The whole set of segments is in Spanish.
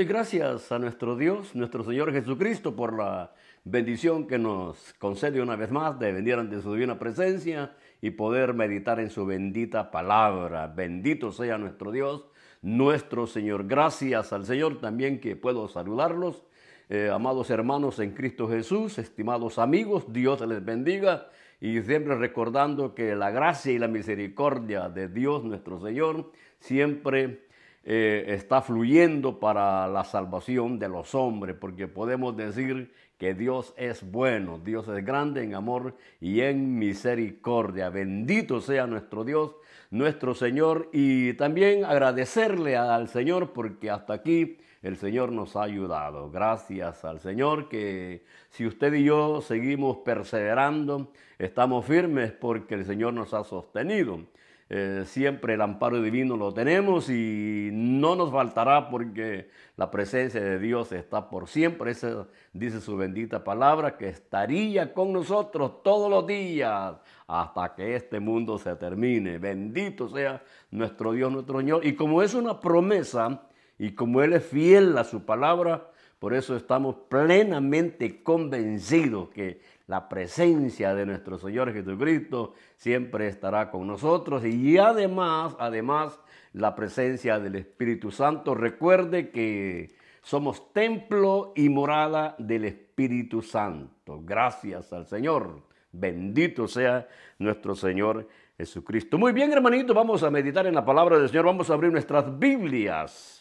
Y gracias a nuestro Dios, nuestro Señor Jesucristo, por la bendición que nos concede una vez más de venir ante su divina presencia y poder meditar en su bendita palabra. Bendito sea nuestro Dios, nuestro Señor. Gracias al Señor también que puedo saludarlos. Eh, amados hermanos en Cristo Jesús, estimados amigos, Dios les bendiga y siempre recordando que la gracia y la misericordia de Dios nuestro Señor siempre eh, está fluyendo para la salvación de los hombres, porque podemos decir que Dios es bueno, Dios es grande en amor y en misericordia. Bendito sea nuestro Dios, nuestro Señor, y también agradecerle al Señor porque hasta aquí el Señor nos ha ayudado. Gracias al Señor que si usted y yo seguimos perseverando, estamos firmes porque el Señor nos ha sostenido. Eh, siempre el amparo divino lo tenemos y no nos faltará porque la presencia de Dios está por siempre. Esa dice su bendita palabra que estaría con nosotros todos los días hasta que este mundo se termine. Bendito sea nuestro Dios, nuestro Señor. Y como es una promesa y como Él es fiel a su palabra, por eso estamos plenamente convencidos que la presencia de nuestro Señor Jesucristo siempre estará con nosotros y además, además, la presencia del Espíritu Santo. Recuerde que somos templo y morada del Espíritu Santo. Gracias al Señor. Bendito sea nuestro Señor Jesucristo. Muy bien, hermanito, vamos a meditar en la palabra del Señor. Vamos a abrir nuestras Biblias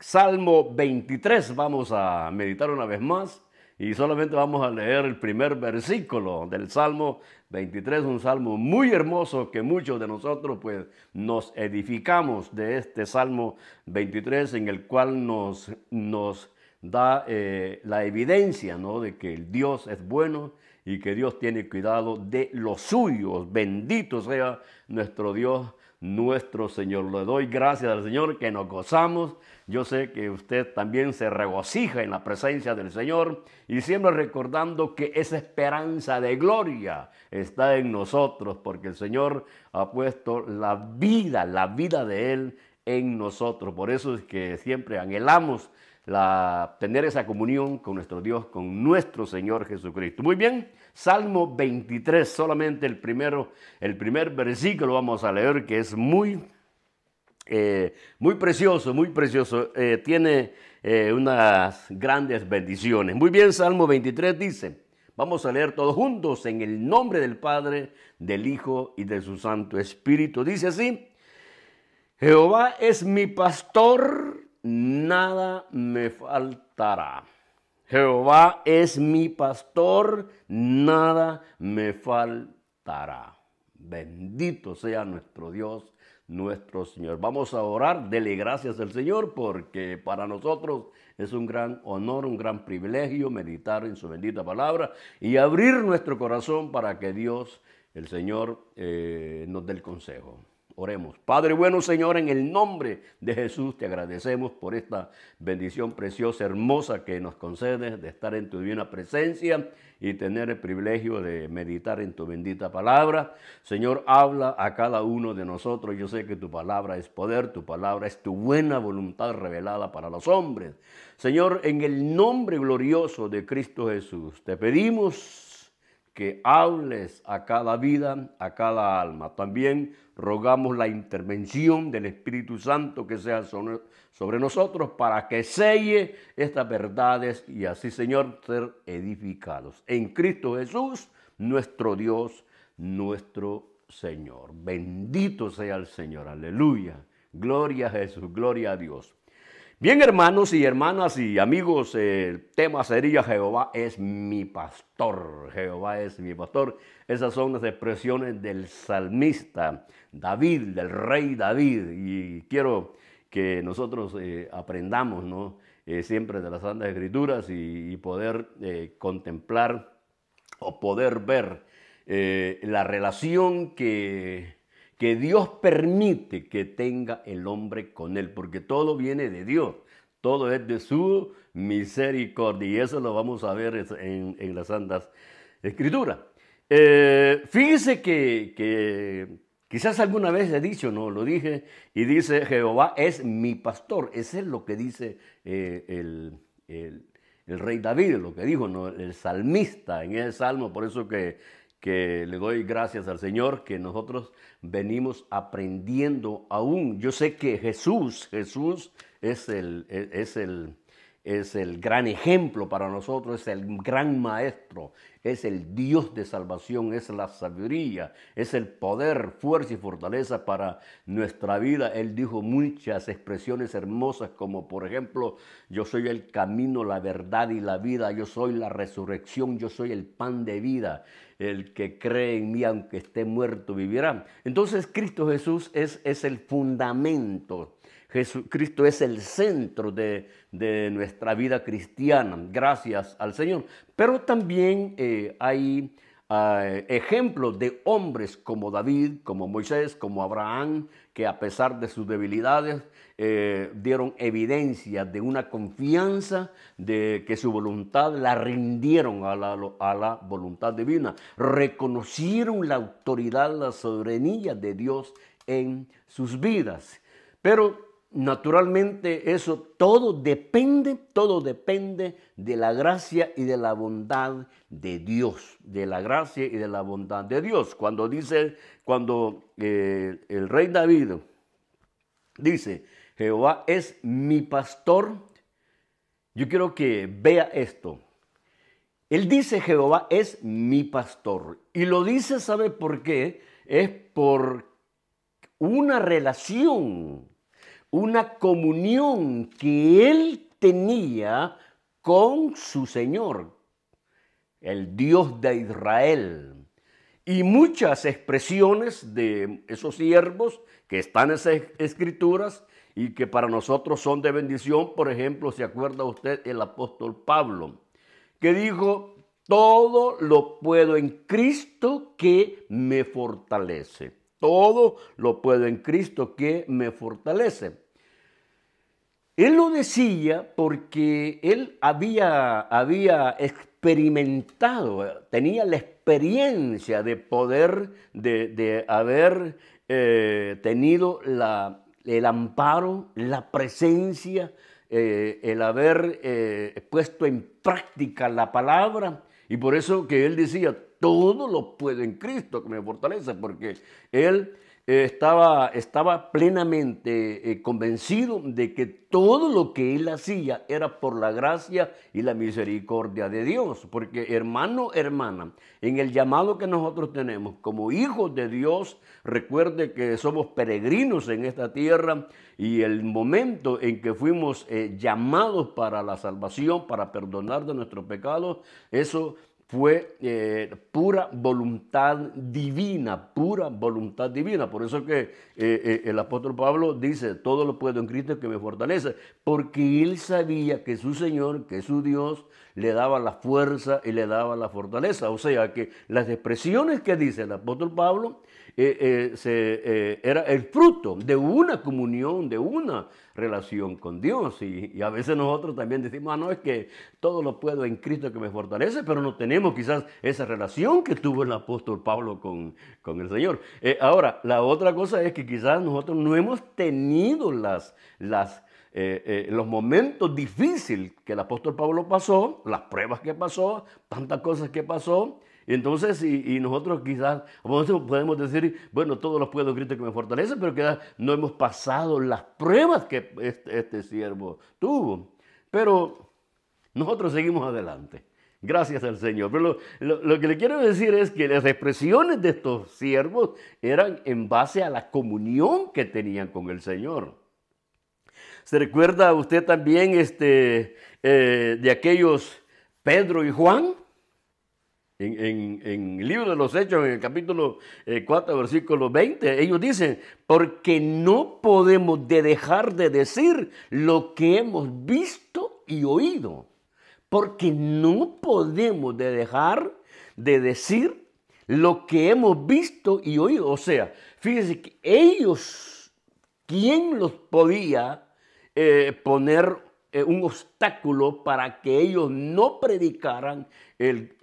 Salmo 23, vamos a meditar una vez más y solamente vamos a leer el primer versículo del Salmo 23, un salmo muy hermoso que muchos de nosotros pues nos edificamos de este Salmo 23 en el cual nos, nos da eh, la evidencia de que el Dios es bueno y que Dios tiene cuidado de los suyos. Bendito sea nuestro Dios nuestro Señor. Le doy gracias al Señor que nos gozamos. Yo sé que usted también se regocija en la presencia del Señor y siempre recordando que esa esperanza de gloria está en nosotros porque el Señor ha puesto la vida, la vida de Él en nosotros. Por eso es que siempre anhelamos la, tener esa comunión con nuestro Dios, con nuestro Señor Jesucristo. Muy bien, Salmo 23, solamente el, primero, el primer versículo vamos a leer que es muy, eh, muy precioso, muy precioso. Eh, tiene eh, unas grandes bendiciones. Muy bien, Salmo 23 dice, vamos a leer todos juntos en el nombre del Padre, del Hijo y de su Santo Espíritu. Dice así, Jehová es mi pastor nada me faltará. Jehová es mi pastor, nada me faltará. Bendito sea nuestro Dios, nuestro Señor. Vamos a orar, dele gracias al Señor porque para nosotros es un gran honor, un gran privilegio meditar en su bendita palabra y abrir nuestro corazón para que Dios, el Señor, eh, nos dé el consejo. Oremos. Padre bueno, Señor, en el nombre de Jesús te agradecemos por esta bendición preciosa, hermosa que nos concedes de estar en tu divina presencia y tener el privilegio de meditar en tu bendita palabra. Señor, habla a cada uno de nosotros. Yo sé que tu palabra es poder, tu palabra es tu buena voluntad revelada para los hombres. Señor, en el nombre glorioso de Cristo Jesús, te pedimos, que hables a cada vida, a cada alma. También rogamos la intervención del Espíritu Santo que sea sobre nosotros para que selle estas verdades y así, Señor, ser edificados. En Cristo Jesús, nuestro Dios, nuestro Señor. Bendito sea el Señor. Aleluya. Gloria a Jesús, gloria a Dios. Bien, hermanos y hermanas y amigos, eh, el tema sería Jehová es mi pastor. Jehová es mi pastor. Esas son las expresiones del salmista David, del rey David. Y quiero que nosotros eh, aprendamos ¿no? Eh, siempre de las Santas Escrituras y, poder contemplar o poder ver la relación que que Dios permite que tenga el hombre con él, porque todo viene de Dios, todo es de su misericordia, y eso lo vamos a ver en, las Santas Escrituras. Eh, fíjese que, Quizás alguna vez he dicho, no, lo dije, y dice, Jehová es mi pastor. Ese es lo que dice eh, el, rey David, lo que dijo ¿no? el salmista en el salmo, por eso que que le doy gracias al Señor que nosotros venimos aprendiendo aún. Yo sé que Jesús, Jesús es el, es el, es el gran ejemplo para nosotros, es el gran maestro, es el Dios de salvación, es la sabiduría, es el poder, fuerza y fortaleza para nuestra vida. Él dijo muchas expresiones hermosas como por ejemplo, yo soy el camino, la verdad y la vida, yo soy la resurrección, yo soy el pan de vida, el que cree en mí aunque esté muerto vivirá. Entonces Cristo Jesús es, es el fundamento Jesucristo es el centro de, nuestra vida cristiana, gracias al Señor. Pero también eh, hay eh, ejemplos de hombres como David, como Moisés, como Abraham, que a pesar de sus debilidades eh, dieron evidencia de una confianza de que su voluntad la rindieron a la, a la voluntad divina, reconocieron la autoridad, la soberanía de Dios en sus vidas. Pero Naturalmente eso todo depende, todo depende de la gracia y de la bondad de Dios, de la gracia y de la bondad de Dios. Cuando dice, cuando eh, el rey David dice, Jehová es mi pastor, yo quiero que vea esto. Él dice Jehová es mi pastor. Y lo dice, ¿sabe por qué? Es por una relación una comunión que él tenía con su Señor, el Dios de Israel. Y muchas expresiones de esos siervos que están en esas escrituras y que para nosotros son de bendición, por ejemplo, se acuerda usted el apóstol Pablo, que dijo, todo lo puedo en Cristo que me fortalece. Todo lo puedo en Cristo que me fortalece. Él lo decía porque él había, había experimentado, tenía la experiencia de poder, de, haber eh, tenido el amparo, la presencia, eh, el haber eh, puesto en práctica la palabra. Y por eso que él decía, todo lo puedo en Cristo que me fortalece, porque él eh, estaba, estaba plenamente eh, convencido de que todo lo que él hacía era por la gracia y la misericordia de Dios. Porque hermano, hermana, en el llamado que nosotros tenemos como hijos de Dios, recuerde que somos peregrinos en esta tierra y el momento en que fuimos eh, llamados para la salvación, para perdonar de nuestros pecados, eso fue eh, pura voluntad divina, pura voluntad divina. Por eso que eh, eh, el apóstol Pablo dice, todo lo puedo en Cristo que me fortalece, porque él sabía que su Señor, que su Dios, le daba la fuerza y le daba la fortaleza. O sea que las expresiones que dice el apóstol Pablo eh, eh, eh, era el fruto de una comunión, de una relación con Dios. Y, a veces nosotros también decimos, ah, no, es que todo lo puedo en Cristo que me fortalece, pero no tenemos quizás esa relación que tuvo el apóstol Pablo con, con el Señor. ahora, la otra cosa es que quizás nosotros no hemos tenido las, los momentos difíciles que el apóstol Pablo pasó, las pruebas que pasó, tantas cosas que pasó, entonces, y, nosotros quizás podemos decir, bueno, todos los pueblos Cristo que me fortalecen, pero quizás no hemos pasado las pruebas que este, siervo tuvo. Pero nosotros seguimos adelante. Gracias al Señor. Pero lo, que le quiero decir es que las expresiones de estos siervos eran en base a la comunión que tenían con el Señor. ¿Se recuerda usted también este, eh, de aquellos Pedro y Juan? En, el libro de los Hechos, en el capítulo 4, eh, versículo 20, ellos dicen, porque no podemos de dejar de decir lo que hemos visto y oído, porque no podemos de dejar de decir lo que hemos visto y oído. O sea, fíjense que ellos, ¿quién los podía eh, poner eh, un obstáculo para que ellos no predicaran el,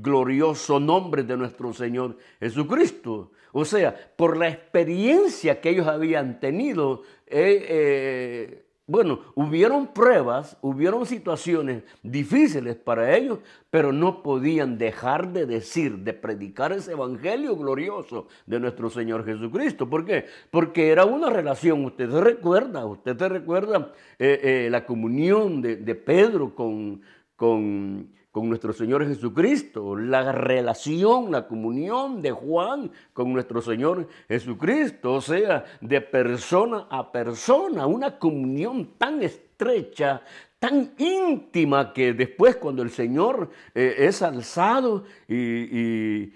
glorioso nombre de nuestro Señor Jesucristo. O sea, por la experiencia que ellos habían tenido, eh, eh, bueno, hubieron pruebas, hubieron situaciones difíciles para ellos, pero no podían dejar de decir, de predicar ese evangelio glorioso de nuestro Señor Jesucristo. ¿Por qué? Porque era una relación, usted recuerda, usted te recuerda eh, eh, la comunión de, de Pedro con, con con nuestro Señor Jesucristo, la relación, la comunión de Juan con nuestro Señor Jesucristo, o sea, de persona a persona, una comunión tan estrecha, tan íntima que después cuando el Señor eh, es alzado y, y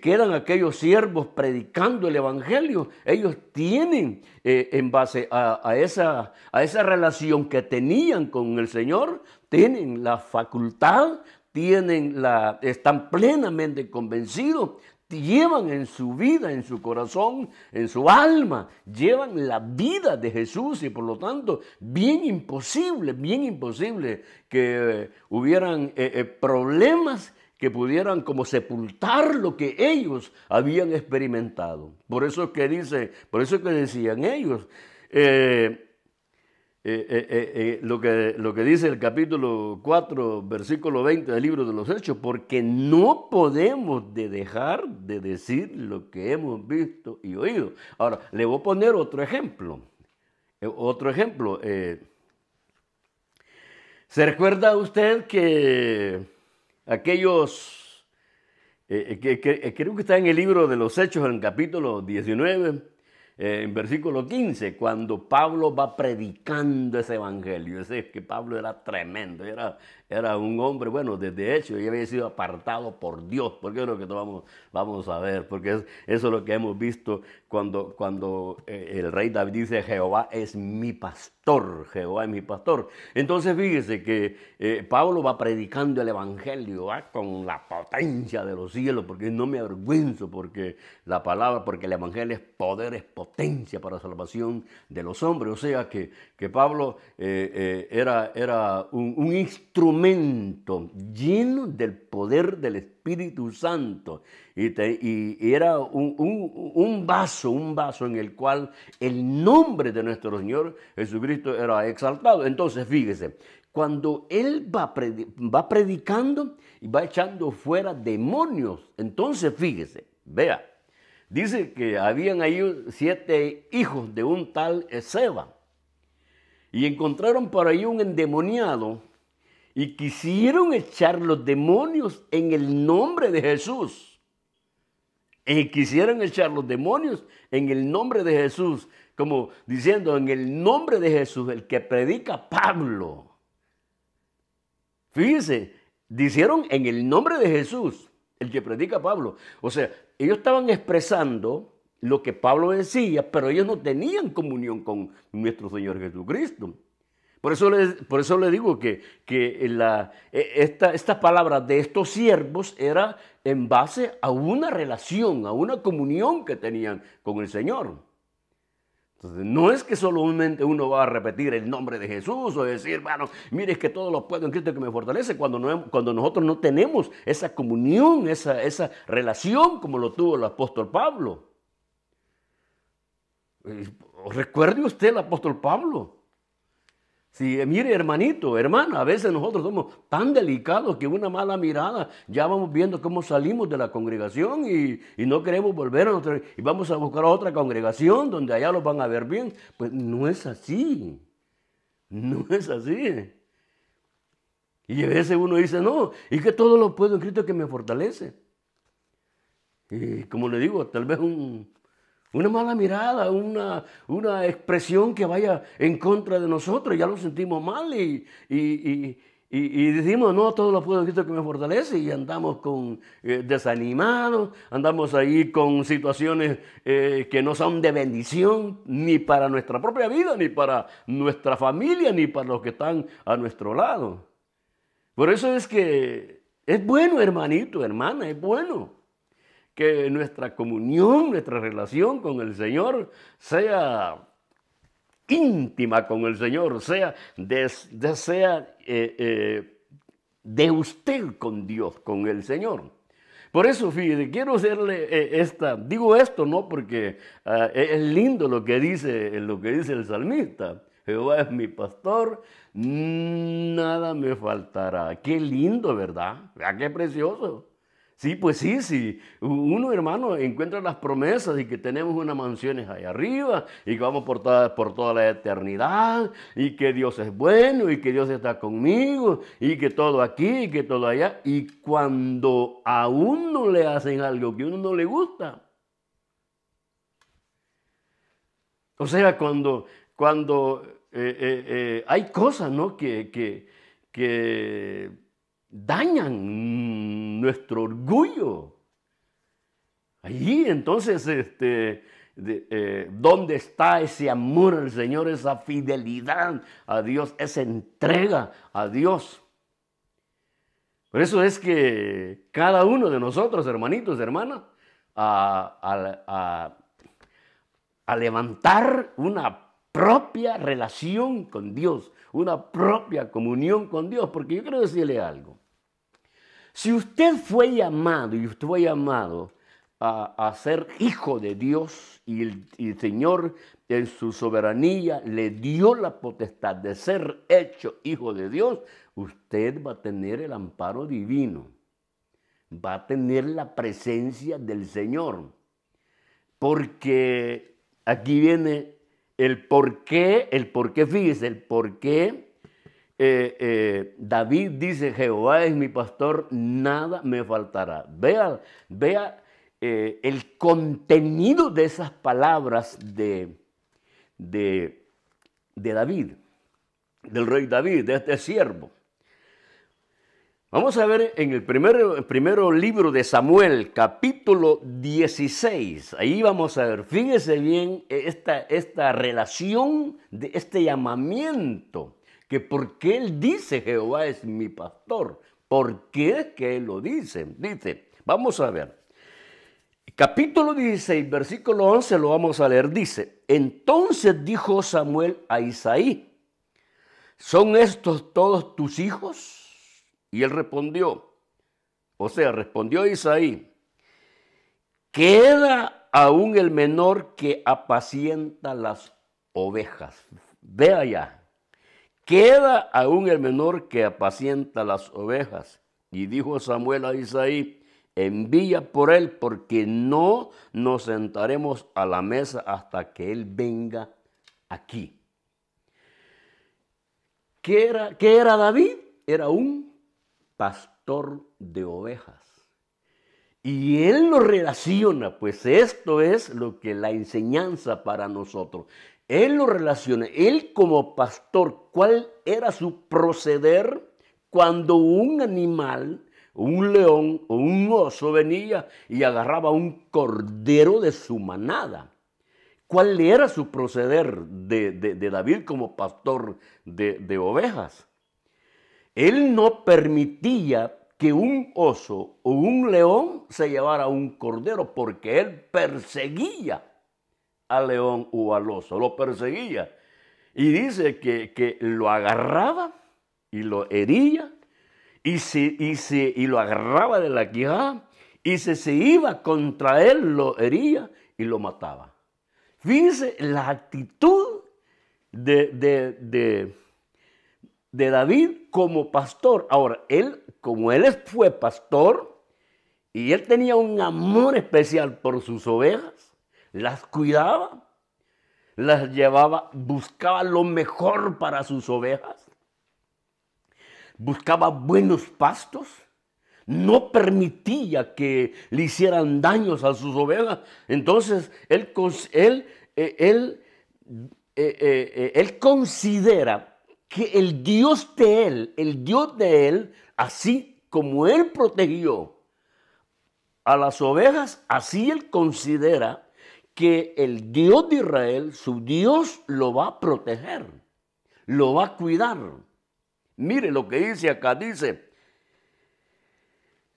quedan aquellos siervos predicando el Evangelio, ellos tienen eh, en base a, a, esa, a esa relación que tenían con el Señor, tienen la facultad, tienen la, están plenamente convencidos, llevan en su vida, en su corazón, en su alma, llevan la vida de Jesús y por lo tanto, bien imposible, bien imposible que eh, hubieran eh, eh, problemas que pudieran como sepultar lo que ellos habían experimentado. Por eso es que dice, por eso que decían ellos, eh, eh, eh, lo, que, lo que dice el capítulo 4, versículo 20 del libro de los Hechos, porque no podemos de dejar de decir lo que hemos visto y oído. Ahora, le voy a poner otro ejemplo. otro ejemplo. ¿Se recuerda usted que aquellos, creo que está en el libro de los Hechos, en el capítulo 19, eh, en versículo 15, cuando Pablo va predicando ese evangelio. Ese es que Pablo era tremendo, era, era un hombre, bueno, desde hecho, y había sido apartado por Dios, porque es lo que vamos, vamos a ver, porque es, eso es lo que hemos visto cuando, cuando eh, el rey David dice, Jehová es mi pastor, Jehová es mi pastor. Entonces fíjese que eh, Pablo va predicando el Evangelio con la potencia de los cielos, porque no me avergüenzo, porque la palabra, porque el Evangelio es poder, es potencia para la salvación de los hombres. O sea que, Pablo eh, era, era un instrumento momento lleno del poder del Espíritu Santo y, era un, vaso, un vaso en el cual el nombre de nuestro Señor Jesucristo era exaltado. Entonces, fíjese, cuando Él va, predicando y va echando fuera demonios, entonces fíjese, vea, dice que habían ahí siete hijos de un tal seba y encontraron por ahí un endemoniado y quisieron echar los demonios en el nombre de Jesús. Y quisieron echar los demonios en el nombre de Jesús, como diciendo, en el nombre de Jesús, el que predica Pablo. Fíjense, dijeron en el nombre de Jesús, el que predica Pablo. O sea, ellos estaban expresando lo que Pablo decía, pero ellos no tenían comunión con nuestro Señor Jesucristo. Por eso le, por eso le digo que, que la, e, esta, palabra de estos siervos era en base a una relación, a una comunión que tenían con el Señor. Entonces, no es que solamente uno va a repetir el nombre de Jesús o decir, bueno, mire, es que todo lo puedo en Cristo que me fortalece, cuando, cuando nosotros no tenemos esa comunión, esa, esa relación como lo tuvo el apóstol Pablo. Eh, Recuerde usted el apóstol Pablo si, eh, mire, hermanito, hermana, a veces nosotros somos tan delicados que una mala mirada ya vamos viendo cómo salimos de la congregación y, no queremos volver a nuestra. y vamos a buscar otra congregación donde allá los van a ver bien. Pues no es así. No es así. Y a veces uno dice, no, y que todo lo puedo en Cristo que me fortalece. Y como le digo, tal vez un, una mala mirada, una, expresión que vaya en contra de nosotros, ya lo sentimos mal y, y, decimos, no, todo lo puedo que me fortalece, y andamos con eh, desanimados, andamos ahí con situaciones eh, que no son de bendición, ni para nuestra propia vida, ni para nuestra familia, ni para los que están a nuestro lado. Por eso es que es bueno, hermanito, hermana, es bueno que nuestra comunión, nuestra relación con el Señor sea íntima con el Señor, sea, de, eh, eh, usted con Dios, con el Señor. Por eso, fíjese, quiero hacerle eh, esta, digo esto no porque es lindo lo que dice, lo que dice el salmista. Jehová es mi pastor, nada me faltará. Qué lindo, ¿verdad? Qué precioso. Sí, pues sí, sí. Uno, hermano, encuentra las promesas y que tenemos unas mansiones allá arriba y que vamos por toda, por toda la eternidad y que Dios es bueno y que Dios está conmigo y que todo aquí y que todo allá. Y cuando a uno le hacen algo que a uno no le gusta. O sea, cuando, cuando eh, eh, eh, hay cosas, ¿no? que, que, que dañan nuestro orgullo. Allí entonces, este, eh, ¿dónde está ese amor al Señor, esa fidelidad a Dios, esa entrega a Dios? Por eso es que cada uno de nosotros, hermanitos, hermanas, a levantar una propia relación con Dios, una propia comunión con Dios, porque yo quiero decirle algo. Si usted fue llamado y usted fue llamado a, ser hijo de Dios y el, y el Señor en su soberanía le dio la potestad de ser hecho hijo de Dios, usted va a tener el amparo divino, va a tener la presencia del Señor. Porque aquí viene el por qué, el por qué, fíjese, el por qué eh, eh, David dice, Jehová es mi pastor, nada me faltará. Vea, vea eh, el contenido de esas palabras de, de, David, del rey David, de este siervo. Vamos a ver en el primer, libro de Samuel, capítulo 16. Ahí vamos a ver, fíjese bien esta, esta relación de este llamamiento que porque él dice Jehová es mi pastor. ¿Por qué es que él lo dice? Dice, vamos a ver. Capítulo 16, versículo 11 lo vamos a leer. Dice, entonces dijo Samuel a Isaí, ¿son estos todos tus hijos? Y él respondió, o sea, respondió Isaí, queda aún el menor que apacienta las ovejas. Ve allá, queda aún el menor que apacienta las ovejas. Y dijo Samuel a Isaí, envía por él porque no nos sentaremos a la mesa hasta que él venga aquí. ¿Qué era, era David? Era un pastor de ovejas. Y él lo relaciona, pues esto es lo que la enseñanza para nosotros él lo relaciona, él como pastor, cuál era su proceder cuando un animal, un león o un oso venía y agarraba un cordero de su manada. ¿Cuál era su proceder de, David como pastor de, de ovejas? Él no permitía que un oso o un león se llevara un cordero porque él perseguía al león o al lo perseguía. Y dice que, lo agarraba y lo hería y, se, y, y lo agarraba de la quijada y se, se iba contra él, lo hería y lo mataba. Fíjense la actitud de, de, de, de David como pastor. Ahora, él, como él fue pastor y él tenía un amor especial por sus ovejas, las cuidaba, las llevaba, buscaba lo mejor para sus ovejas, buscaba buenos pastos, no permitía que le hicieran daños a sus ovejas. Entonces, él, él, eh, eh, eh, él, considera que el Dios de él, el Dios de él, así como él protegió a las ovejas, así él considera que el Dios de Israel, su Dios, lo va a proteger, lo va a cuidar. Mire lo que dice acá, dice,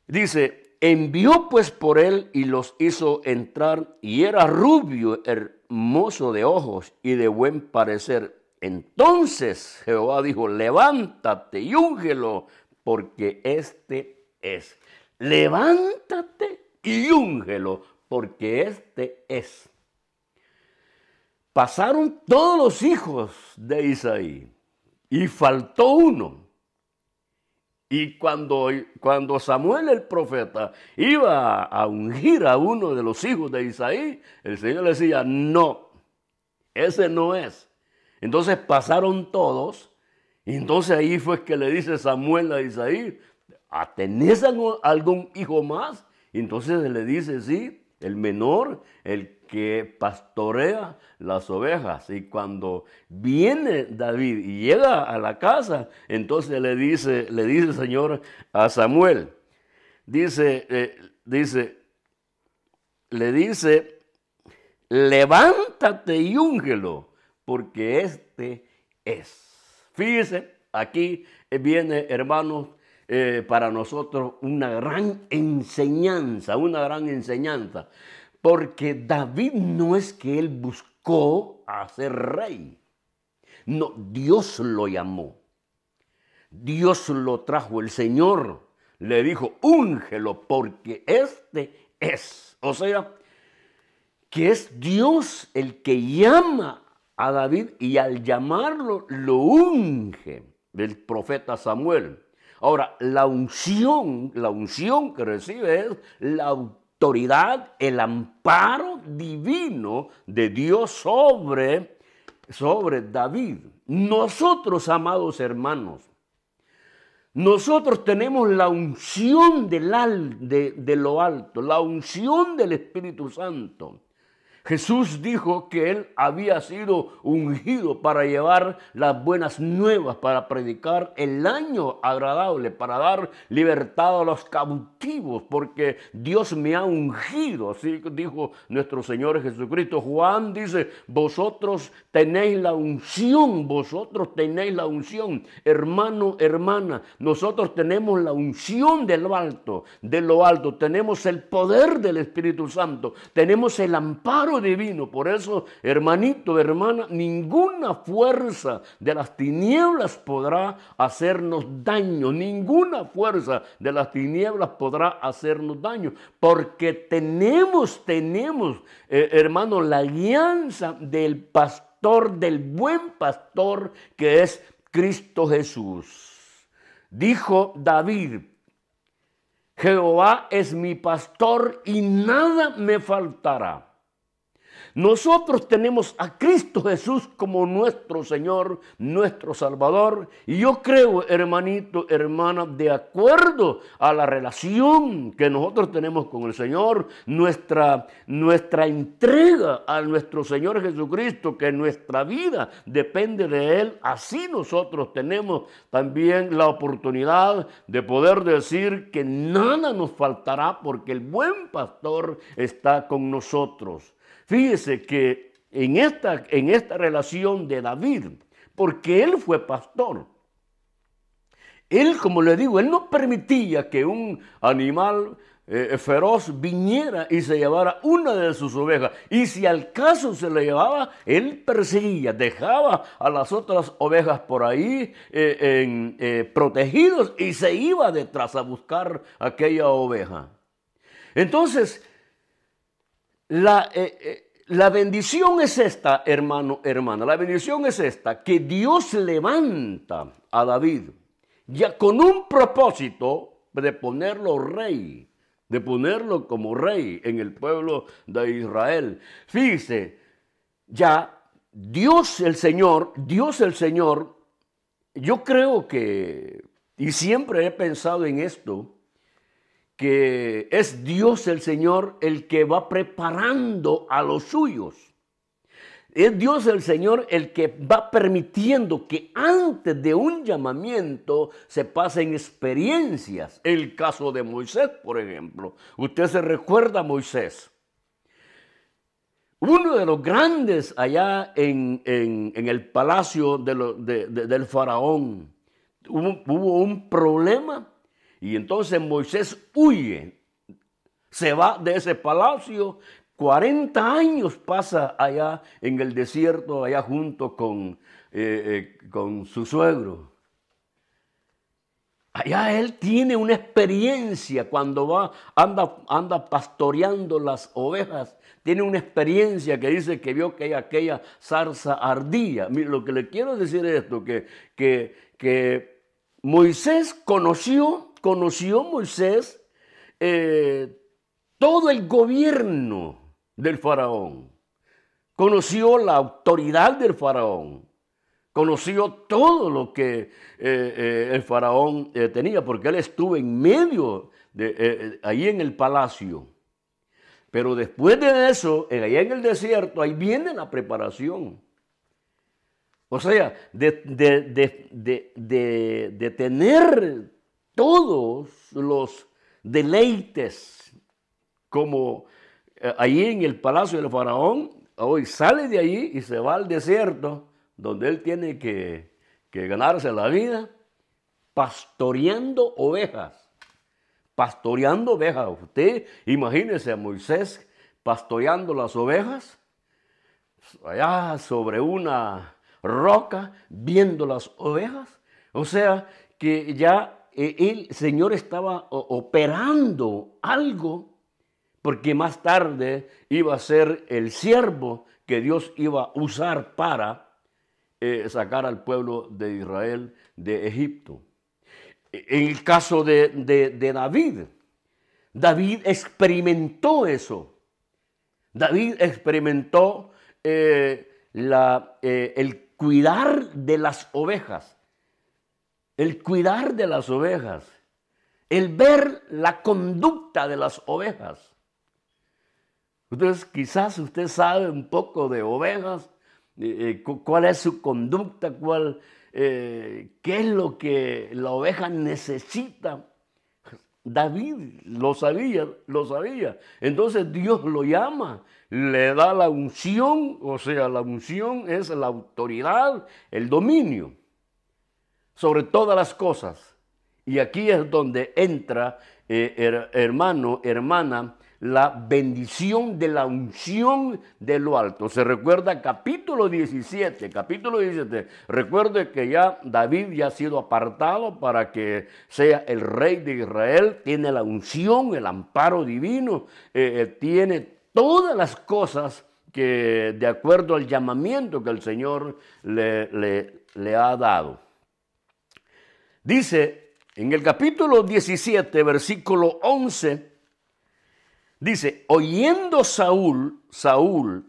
dice, envió pues por él y los hizo entrar y era rubio, hermoso de ojos y de buen parecer. Entonces Jehová dijo, levántate y úngelo, porque este es. Levántate y úngelo, porque este es. Pasaron todos los hijos de Isaí y faltó uno. Y cuando, cuando Samuel el profeta iba a ungir a uno de los hijos de Isaí, el Señor le decía, no, ese no es. Entonces pasaron todos y entonces ahí fue que le dice Samuel a Isaí, ¿tenés algún hijo más? entonces le dice, sí, el menor, el que pastorea las ovejas. Y cuando viene David y llega a la casa, entonces le dice, le dice el Señor a Samuel, dice, eh, dice, le dice, levántate y úngelo, porque este es. Fíjese, aquí viene, hermano. Eh, para nosotros una gran enseñanza, una gran enseñanza. Porque David no es que él buscó a rey. No, Dios lo llamó. Dios lo trajo. El Señor le dijo, úngelo porque este es. O sea, que es Dios el que llama a David y al llamarlo lo unge del profeta Samuel. Ahora, la unción, la unción que recibe es la autoridad, el amparo divino de Dios sobre, sobre David. Nosotros, amados hermanos, nosotros tenemos la unción de lo alto, la unción del Espíritu Santo. Jesús dijo que él había sido ungido para llevar las buenas nuevas, para predicar el año agradable, para dar libertad a los cautivos, porque Dios me ha ungido, así dijo nuestro Señor Jesucristo. Juan dice, vosotros tenéis la unción, vosotros tenéis la unción, hermano, hermana, nosotros tenemos la unción de lo alto, de lo alto, tenemos el poder del Espíritu Santo, tenemos el amparo divino. Por eso, hermanito, hermana, ninguna fuerza de las tinieblas podrá hacernos daño. Ninguna fuerza de las tinieblas podrá hacernos daño. Porque tenemos, tenemos, eh, hermano, la alianza del pastor, del buen pastor que es Cristo Jesús. Dijo David, Jehová es mi pastor y nada me faltará. Nosotros tenemos a Cristo Jesús como nuestro Señor, nuestro Salvador. Y yo creo, hermanito, hermana, de acuerdo a la relación que nosotros tenemos con el Señor, nuestra, nuestra entrega a nuestro Señor Jesucristo, que nuestra vida depende de Él, así nosotros tenemos también la oportunidad de poder decir que nada nos faltará porque el buen pastor está con nosotros. Fíjese que en esta, en esta relación de David, porque él fue pastor, él, como le digo, él no permitía que un animal eh, feroz viniera y se llevara una de sus ovejas. Y si al caso se le llevaba, él perseguía, dejaba a las otras ovejas por ahí eh, eh protegidos y se iba detrás a buscar aquella oveja. Entonces, la, eh, eh, la bendición es esta, hermano, hermana. La bendición es esta, que Dios levanta a David ya con un propósito de ponerlo rey, de ponerlo como rey en el pueblo de Israel. Fíjese, ya Dios el Señor, Dios el Señor, yo creo que, y siempre he pensado en esto, que es Dios el Señor el que va preparando a los suyos. Es Dios el Señor el que va permitiendo que antes de un llamamiento se pasen experiencias. El caso de Moisés, por ejemplo. Usted se recuerda a Moisés. Uno de los grandes allá en, el palacio del faraón. hubo un problema y entonces Moisés huye, se va de ese palacio, 40 años pasa allá en el desierto, allá junto con, eh, eh, con su suegro. Allá él tiene una experiencia cuando va, anda, anda pastoreando las ovejas. Tiene una experiencia que dice que vio que aquella zarza ardía. Lo que le quiero decir es esto, que, que, que Moisés conoció conoció Moisés eh, todo el gobierno del faraón, conoció la autoridad del faraón, conoció todo lo que eh, eh, el faraón tenía, porque él estuvo en medio, de, ahí en el palacio. Pero después de eso, allá en el desierto, ahí viene la preparación. O sea, de, de, tener todos los deleites, como eh, allí en el palacio del faraón, hoy sale de allí y se va al desierto, donde él tiene que, que ganarse la vida, pastoreando ovejas, pastoreando ovejas. Usted imagínese a Moisés pastoreando las ovejas, allá sobre una roca, viendo las ovejas. O sea, que ya el Señor estaba operando algo, porque más tarde iba a ser el siervo que Dios iba a usar para eh, sacar al pueblo de Israel de Egipto. En el caso de, David, David experimentó eso. David experimentó eh, eh, el cuidar de las ovejas el cuidar de las ovejas, el ver la conducta de las ovejas. Entonces, quizás usted sabe un poco de ovejas, eh, eh, cuál es su conducta, cuál, eh, qué es lo que la oveja necesita. David lo sabía, lo sabía. Entonces Dios lo llama, le da la unción, o sea, la unción es la autoridad, el dominio sobre todas las cosas. Y aquí es donde entra, eh, hermano, hermana, la bendición de la unción de lo alto. Se recuerda capítulo 17, capítulo 17. Recuerde que ya David ya ha sido apartado para que sea el rey de Israel, tiene la unción, el amparo divino, eh, eh, tiene todas las cosas que de acuerdo al llamamiento que el Señor le ha dado. Dice en el capítulo 17, versículo 11, dice, oyendo Saúl, Saúl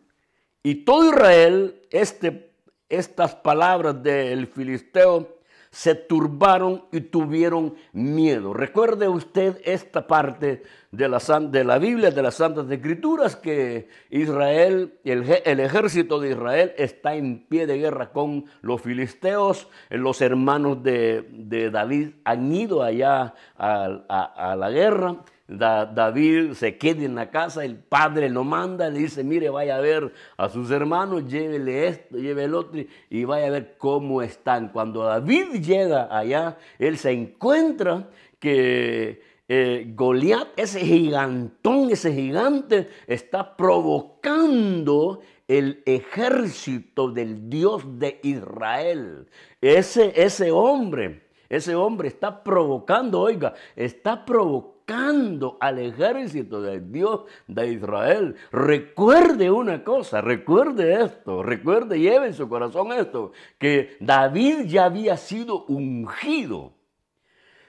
y todo Israel este, estas palabras del filisteo, se turbaron y tuvieron miedo. Recuerde usted esta parte de la, de la Biblia, de las Santas Escrituras, que Israel, el, el ejército de Israel está en pie de guerra con los filisteos. Los hermanos de, David han ido allá a, a la guerra David se queda en la casa, el padre lo manda, le dice, mire, vaya a ver a sus hermanos, llévele esto, llévele otro, y vaya a ver cómo están. Cuando David llega allá, él se encuentra que Goliath, eh, Goliat, ese gigantón, ese gigante, está provocando el ejército del Dios de Israel. Ese, ese hombre ese hombre está provocando, oiga, está provocando al ejército de Dios de Israel. Recuerde una cosa, recuerde esto, recuerde, lleve en su corazón esto, que David ya había sido ungido.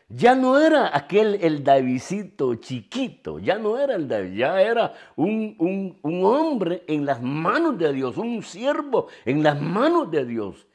Ya no era aquel el Davidito chiquito, ya no era el David, ya era un, un hombre en las manos de Dios, un siervo en las manos de Dios.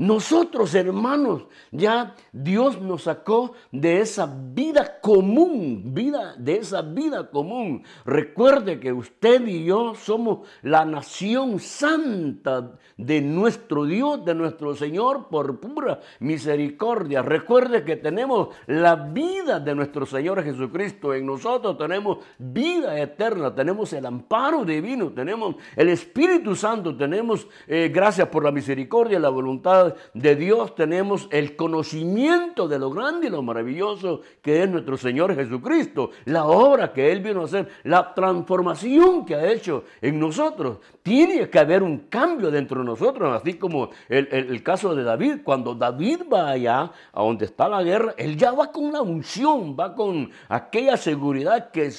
Nosotros, hermanos, ya Dios nos sacó de esa vida común, vida de esa vida común. Recuerde que usted y yo somos la nación santa de nuestro Dios, de nuestro Señor por pura misericordia. Recuerde que tenemos la vida de nuestro Señor Jesucristo en nosotros, tenemos vida eterna, tenemos el amparo divino, tenemos el Espíritu Santo, tenemos eh, gracias por la misericordia, la voluntad de Dios tenemos el conocimiento de lo grande y lo maravilloso que es nuestro Señor Jesucristo, la obra que Él vino a hacer, la transformación que ha hecho en nosotros. Tiene que haber un cambio dentro de nosotros, así como el, caso de David. Cuando David va allá, a donde está la guerra, él ya va con la unción, va con aquella seguridad que,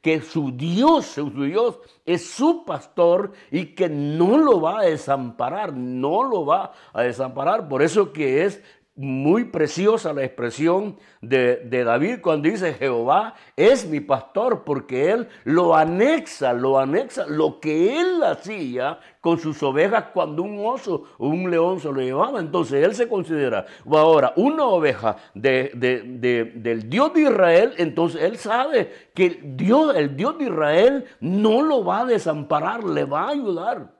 que su Dios, su Dios es su pastor y que no lo va a desamparar, no lo va a desamparar. Por eso que es muy preciosa la expresión de, David cuando dice Jehová es mi pastor porque él lo anexa, lo anexa, lo que él hacía con sus ovejas cuando un oso o un león se lo llevaba. Entonces él se considera ahora una oveja del Dios de Israel, entonces él sabe que Dios, el Dios de Israel no lo va a desamparar, le va a ayudar.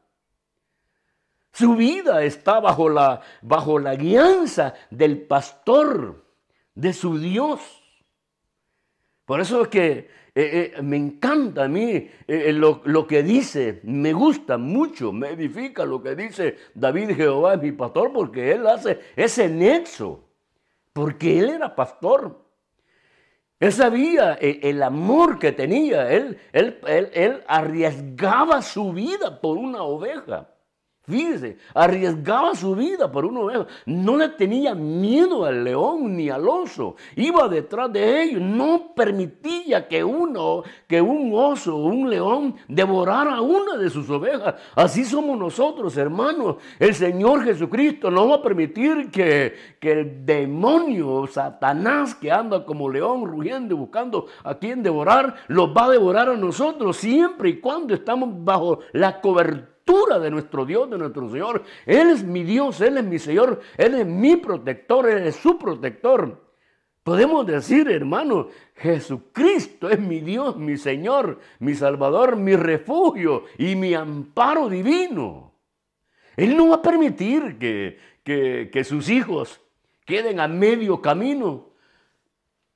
Su vida está bajo la, bajo la guianza del pastor, de su Dios. Por eso es que eh, eh, me encanta a mí eh, lo, que dice, me gusta mucho, me edifica lo que dice David Jehová mi pastor, porque él hace ese nexo, porque él era pastor. Él sabía el, amor que tenía, él, él, él arriesgaba su vida por una oveja dice arriesgaba su vida por una oveja. No le tenía miedo al león ni al oso. Iba detrás de ellos. No permitía que uno, que un oso o un león devorara una de sus ovejas. Así somos nosotros, hermanos. El Señor Jesucristo no va a permitir que, que el demonio, Satanás, que anda como león rugiendo y buscando a quien devorar, los va a devorar a nosotros siempre y cuando estamos bajo la cobertura de nuestro Dios, de nuestro Señor. Él es mi Dios, Él es mi Señor, Él es mi protector, Él es su protector. Podemos decir, hermano, Jesucristo es mi Dios, mi Señor, mi Salvador, mi refugio y mi amparo divino. Él no va a permitir que sus hijos queden a medio camino.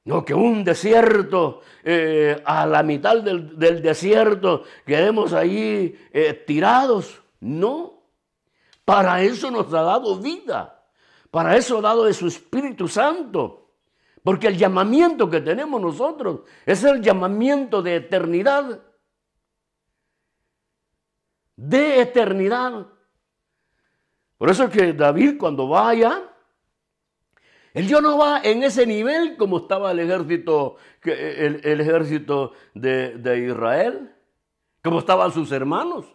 No, que un desierto, eh, a la mitad del, desierto, quedemos ahí eh, tirados. No, para eso nos ha dado vida, para eso ha dado de su Espíritu Santo. Porque el llamamiento que tenemos nosotros es el llamamiento de eternidad. De eternidad. Por eso es que David cuando vaya el Dios no va en ese nivel como estaba el ejército, el ejército de, Israel, como estaban sus hermanos.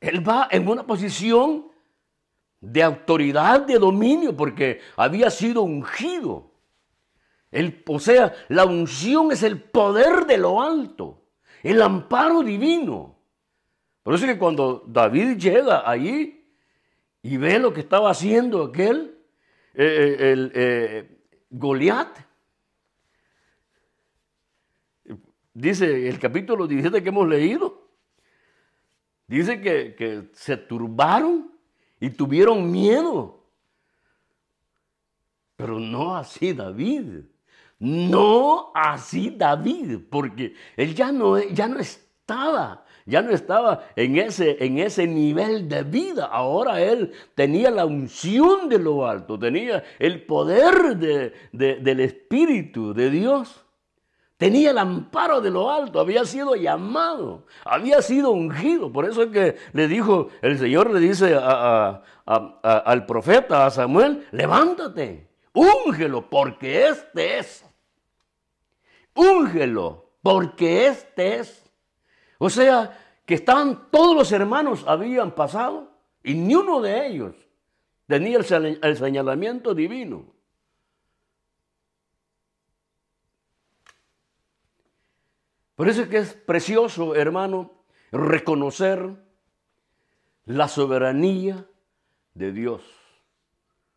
Él va en una posición de autoridad, de dominio, porque había sido ungido. o sea, la unción es el poder de lo alto, el amparo divino. Por eso es que cuando David llega allí y ve lo que estaba haciendo aquel, eh, eh, el, eh, Goliat. Dice el capítulo 17 que hemos leído. Dice que, se turbaron y tuvieron miedo. Pero no así David. No así David, porque él ya no, ya no estaba ya no estaba en ese, en ese nivel de vida. Ahora él tenía la unción de lo alto, tenía el poder del Espíritu de Dios. Tenía el amparo de lo alto, había sido llamado, había sido ungido. Por eso es que le dijo, el Señor le dice al profeta, a Samuel, levántate, úngelo porque este es. Úngelo porque este es o sea, que estaban todos los hermanos habían pasado y ni uno de ellos tenía el, señalamiento divino. Por eso es que es precioso, hermano, reconocer la soberanía de Dios.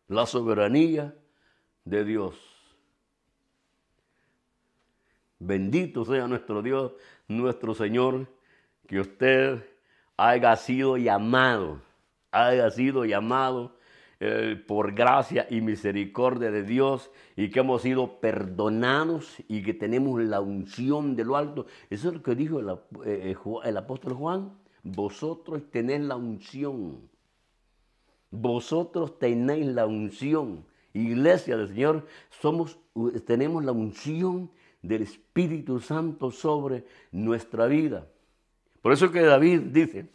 La soberanía de Dios. Bendito sea nuestro Dios, nuestro Señor que usted haya sido llamado, haya sido llamado eh, por gracia y misericordia de Dios y que hemos sido perdonados y que tenemos la unción de lo alto. Eso es lo que dijo eh, eh, el, apóstol Juan. Vosotros tenéis la unción. Vosotros tenéis la unción. Iglesia del Señor, somos, tenemos la unción del Espíritu Santo sobre nuestra vida. Por eso que David dice,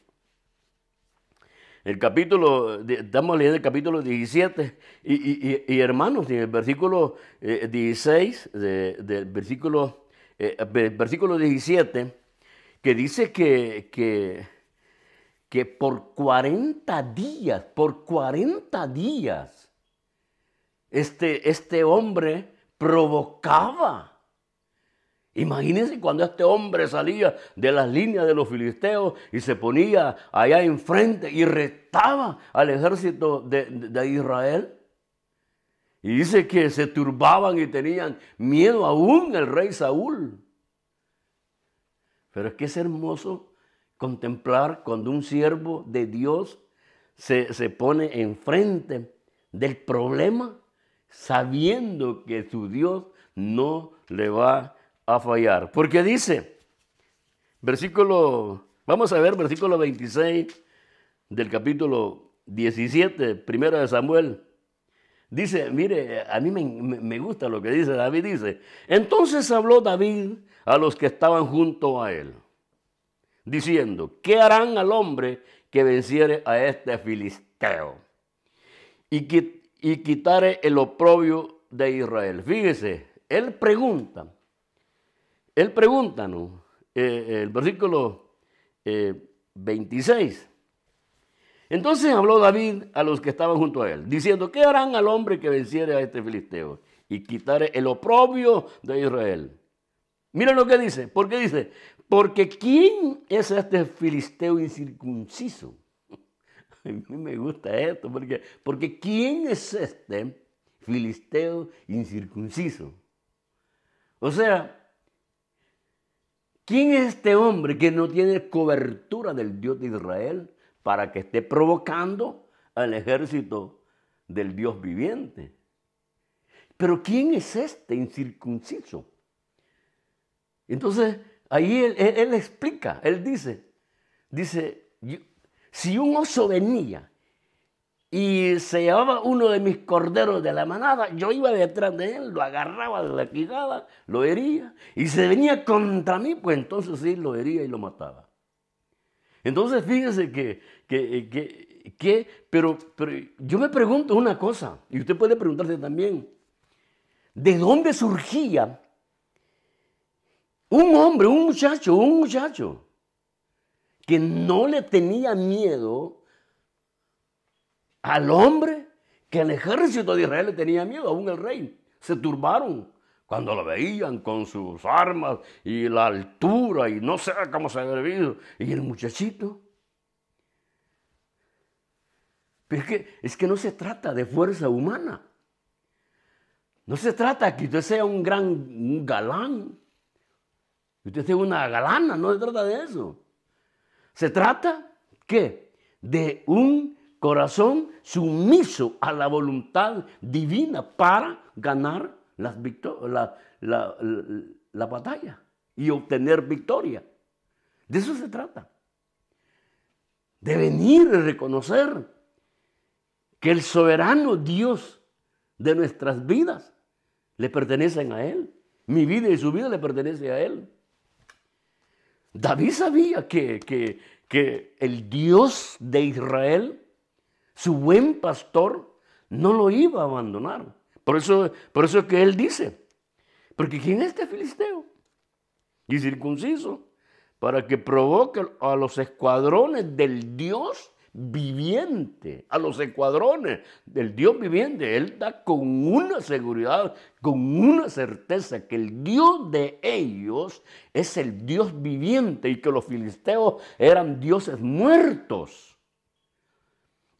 el capítulo, estamos leyendo el capítulo 17, y, hermanos, en el versículo 16, eh, del versículo, eh, versículo 17, que dice que, que, por 40 días, por 40 días, este, este hombre provocaba Imagínense cuando este hombre salía de las líneas de los filisteos y se ponía allá enfrente y restaba al ejército de, Israel. Y dice que se turbaban y tenían miedo aún el rey Saúl. Pero es que es hermoso contemplar cuando un siervo de Dios se, se pone enfrente del problema sabiendo que su Dios no le va a a fallar. Porque dice, versículo, vamos a ver versículo 26 del capítulo 17, primero de Samuel. Dice, mire, a mí me, gusta lo que dice David, dice, entonces habló David a los que estaban junto a él, diciendo, ¿qué harán al hombre que venciere a este filisteo y, y quitare el oprobio de Israel? Fíjese, él pregunta, él pregunta, ¿no? Eh, el versículo 26. Eh, Entonces habló David a los que estaban junto a él, diciendo, ¿qué harán al hombre que venciere a este filisteo y quitare el oprobio de Israel? Miren lo que dice, porque dice, porque ¿quién es este filisteo incircunciso? A mí me gusta esto, porque, porque ¿quién es este filisteo incircunciso? O sea, ¿Quién es este hombre que no tiene cobertura del Dios de Israel para que esté provocando al ejército del Dios viviente? Pero ¿quién es este incircunciso? Entonces, ahí él, explica, él dice, dice, si un oso venía y se llevaba uno de mis corderos de la manada. Yo iba detrás de él, lo agarraba de la quijada, lo hería y se venía contra mí, pues entonces sí lo hería y lo mataba. Entonces fíjese que, pero, pero yo me pregunto una cosa, y usted puede preguntarse también, ¿de dónde surgía un hombre, un muchacho, un muchacho que no le tenía miedo al hombre que el ejército de Israel le tenía miedo, aún el rey. Se turbaron cuando lo veían con sus armas y la altura y no sé cómo se había vivido Y el muchachito. Pero es que, no se trata de fuerza humana. No se trata que usted sea un gran galán, usted sea una galana, no se trata de eso. Se trata, ¿qué? De un corazón sumiso a la voluntad divina para ganar la, batalla y obtener victoria. De eso se trata. De venir y reconocer que el soberano Dios de nuestras vidas le pertenecen a Él. Mi vida y su vida le pertenece a Él. David sabía que, que el Dios de Israel su buen pastor no lo iba a abandonar. Por eso, por eso es que él dice, porque ¿quién es este filisteo? Y circunciso, para que provoque a los escuadrones del Dios viviente, a los escuadrones del Dios viviente. Él da con una seguridad, con una certeza que el Dios de ellos es el Dios viviente y que los filisteos eran dioses muertos.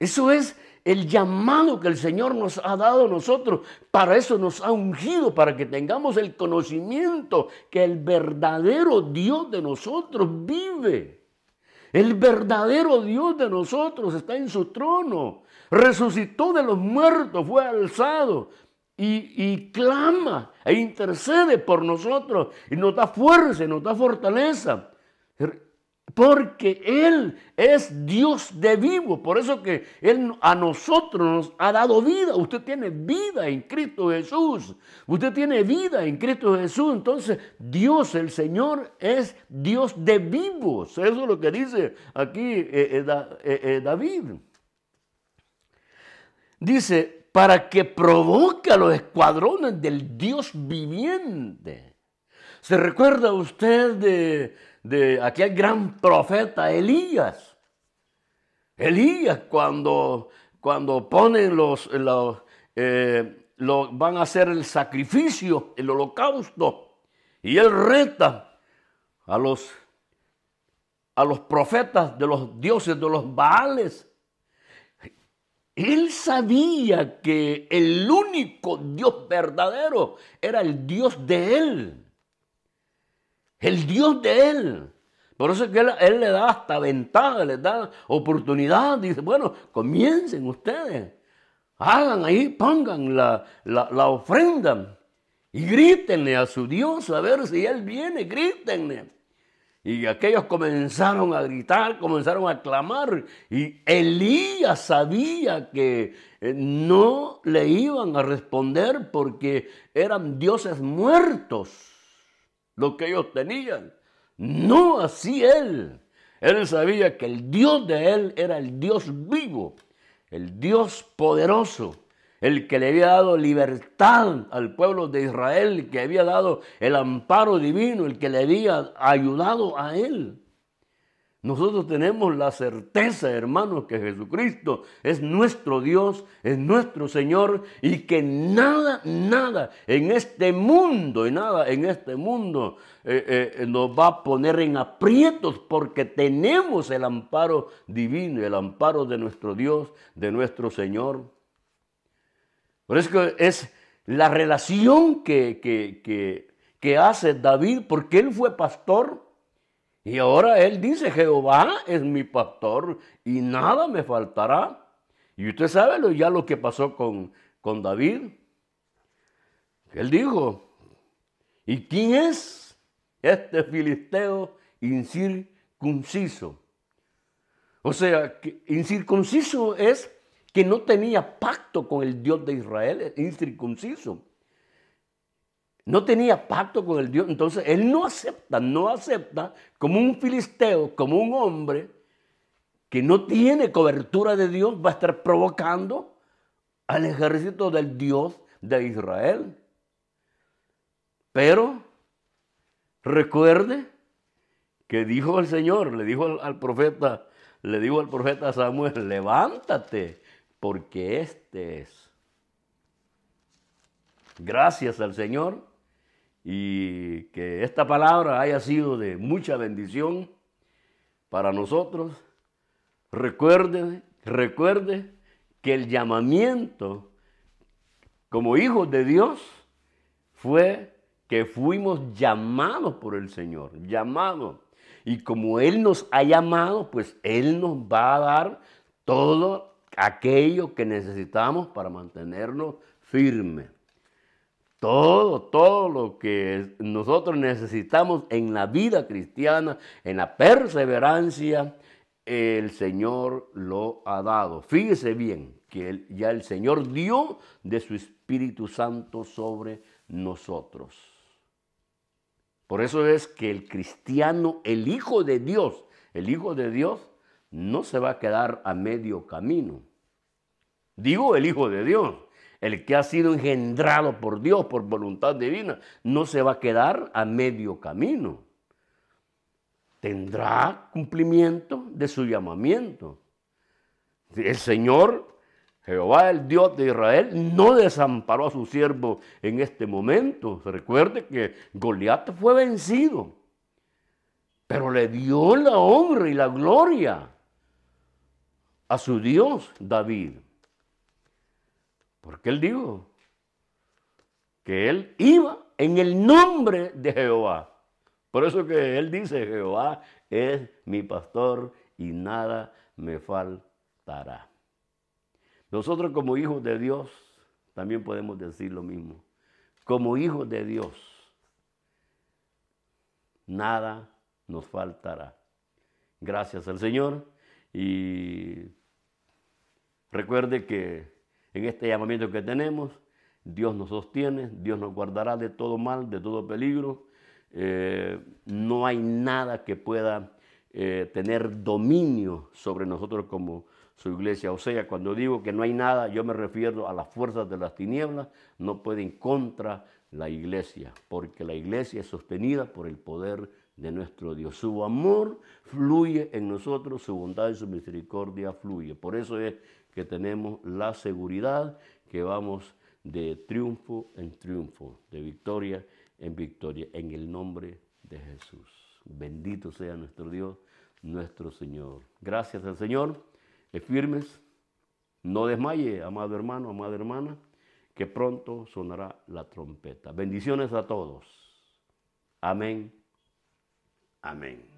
Eso es el llamado que el Señor nos ha dado a nosotros. Para eso nos ha ungido, para que tengamos el conocimiento que el verdadero Dios de nosotros vive. El verdadero Dios de nosotros está en su trono. Resucitó de los muertos, fue alzado y, clama e intercede por nosotros y nos da fuerza, nos da fortaleza. Porque Él es Dios de vivo. Por eso que Él a nosotros nos ha dado vida. Usted tiene vida en Cristo Jesús. Usted tiene vida en Cristo Jesús. Entonces Dios, el Señor, es Dios de vivos. Eso es lo que dice aquí eh, eh, eh, David. Dice, para que provoque a los escuadrones del Dios viviente. ¿Se recuerda usted de de aquel gran profeta Elías. Elías, cuando, cuando ponen los, eh, van a hacer el sacrificio, el holocausto, y él reta a los, a los profetas de los dioses, de los Baales. Él sabía que el único Dios verdadero era el Dios de él el Dios de él. Por eso es que él, le da hasta ventaja, le da oportunidad. Dice, bueno, comiencen ustedes. Hagan ahí, pongan la, la ofrenda. Y grítenle a su Dios a ver si Él viene, grítenle. Y aquellos comenzaron a gritar, comenzaron a clamar. Y Elías sabía que eh, no le iban a responder porque eran dioses muertos lo que ellos tenían. No así él. Él sabía que el Dios de él era el Dios vivo, el Dios poderoso, el que le había dado libertad al pueblo de Israel, que había dado el amparo divino, el que le había ayudado a él. Nosotros tenemos la certeza, hermanos, que Jesucristo es nuestro Dios, es nuestro Señor y que nada, nada en este mundo y nada en este mundo eh, eh, nos va a poner en aprietos porque tenemos el amparo divino, el amparo de nuestro Dios, de nuestro Señor. Por eso es la relación que hace David porque él fue pastor y ahora él dice, Jehová es mi pastor y nada me faltará. Y usted sabe lo, ya lo que pasó con, con David. Él dijo, ¿y quién es este filisteo incircunciso? O sea, incircunciso es que no tenía pacto con el Dios de Israel, incircunciso no tenía pacto con el Dios. Entonces él no acepta, no acepta como un filisteo, como un hombre que no tiene cobertura de Dios, va a estar provocando al ejército del Dios de Israel. Pero recuerde que dijo el Señor, le dijo al, profeta, le dijo al profeta Samuel, levántate, porque este es. Gracias al Señor y que esta palabra haya sido de mucha bendición para nosotros. Recuerde, recuerde que el llamamiento como hijos de Dios fue que fuimos llamados por el Señor, llamados. Y como Él nos ha llamado, pues Él nos va a dar todo aquello que necesitamos para mantenernos firmes. Todo, todo lo que nosotros necesitamos en la vida cristiana, en la perseverancia, el Señor lo ha dado. Fíjese bien que ya el Señor dio de su Espíritu Santo sobre nosotros. Por eso es que el cristiano, el Hijo de Dios, el Hijo de Dios no se va a quedar a medio camino. Digo el Hijo de Dios, el que ha sido engendrado por Dios, por voluntad divina, no se va a quedar a medio camino. Tendrá cumplimiento de su llamamiento. El Señor, Jehová, el Dios de Israel, no desamparó a su siervo en este momento. recuerde que Goliat fue vencido, pero le dio la honra y la gloria a su Dios David. Porque él dijo que él iba en el nombre de Jehová. Por eso que él dice, Jehová es mi pastor y nada me faltará. Nosotros como hijos de Dios también podemos decir lo mismo. Como hijos de Dios, nada nos faltará. Gracias al Señor y recuerde que en este llamamiento que tenemos. Dios nos sostiene, Dios nos guardará de todo mal, de todo peligro. Eh, no hay nada que pueda eh, tener dominio sobre nosotros como su iglesia. O sea, cuando digo que no hay nada, yo me refiero a las fuerzas de las tinieblas, no pueden contra la iglesia, porque la iglesia es sostenida por el poder de nuestro Dios. Su amor fluye en nosotros, su bondad y su misericordia fluye. Por eso es que tenemos la seguridad que vamos de triunfo en triunfo, de victoria en victoria, en el nombre de Jesús. Bendito sea nuestro Dios, nuestro Señor. Gracias al Señor, es firmes, no desmaye, amado hermano, amada hermana, que pronto sonará la trompeta. Bendiciones a todos. Amén. Amén.